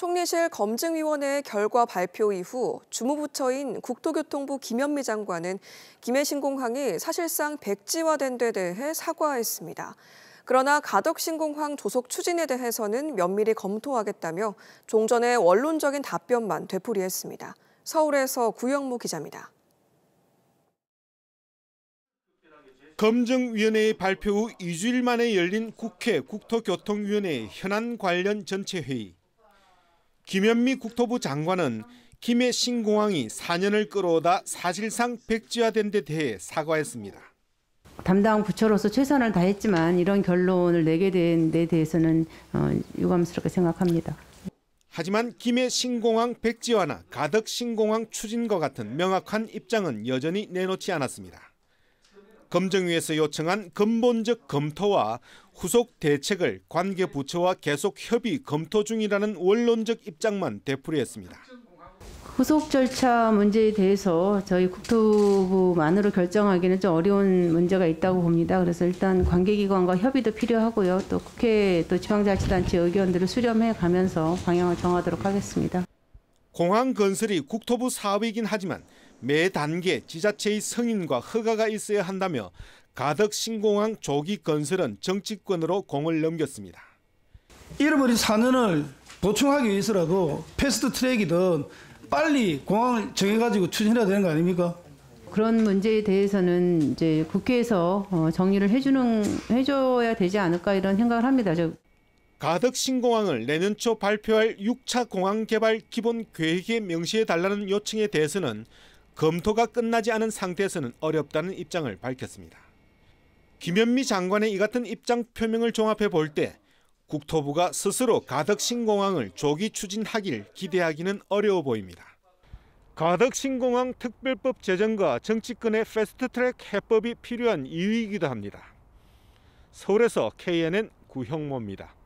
총리실 검증위원회 의 결과 발표 이후 주무부처인 국토교통부 김현미 장관은 김해 신공항이 사실상 백지화된 데 대해 사과했습니다. 그러나 가덕 신공항 조속 추진에 대해서는 면밀히 검토하겠다며 종전의 원론적인 답변만 되풀이했습니다. 서울에서 구영무 기자입니다. 검증위원회의 발표 후 2주일 만에 열린 국회 국토교통위원회 현안 관련 전체회의. 김현미 국토부 장관은 김해 신공항이 4년을 끌어오다 사실상 백지화된 데 대해 사과했습니다. 담당 부처로서 최선을 다했지만 이런 결론을 내게 된데 대해서는 어, 유감스럽게 생각합니다. 하지만 김해 신공항 백지화나 가덕 신공항 추진과 같은 명확한 입장은 여전히 내놓지 않았습니다. 검정위에서 요청한 근본적 검토와 후속 대책을 관계 부처와 계속 협의 검토 중이라는 원론적 입장만 되풀이했습니다. 후속 절차 문제에 대해서 저희 국토부만으로 결정하기는 좀 어려운 문제가 있다고 봅니다. 그래서 일단 관계기관과 협의도 필요하고요. 또 국회 또 지방자치단체 의견들을 수렴해 가면서 방향을 정하도록 하겠습니다. 공항 건설이 국토부 사업이긴 하지만 매 단계 지자체의 성인과 허가가 있어야 한다며 가덕 신공항 조기 건설은 정치권으로 공을 넘겼습니다. 잃어버린 산원을 보충하기 위해서라도 패스트 트랙이든 빨리 공항을 정해가지고 추진해야 되는 거 아닙니까? 그런 문제에 대해서는 이제 국회에서 어, 정리를 해주는 해줘야 되지 않을까 이런 생각을 합니다. 가덕 신공항을 내년 초 발표할 6차 공항 개발 기본 계획에 명시해 달라는 요청에 대해서는 검토가 끝나지 않은 상태에서는 어렵다는 입장을 밝혔습니다. 김현미 장관의 이 같은 입장 표명을 종합해 볼 때 국토부가 스스로 가덕 신공항을 조기 추진하길 기대하기는 어려워 보입니다. 가덕 신공항 특별법 제정과 정치권의 패스트트랙 해법이 필요한 이유이기도 합니다. 서울에서 KNN 구형모입니다.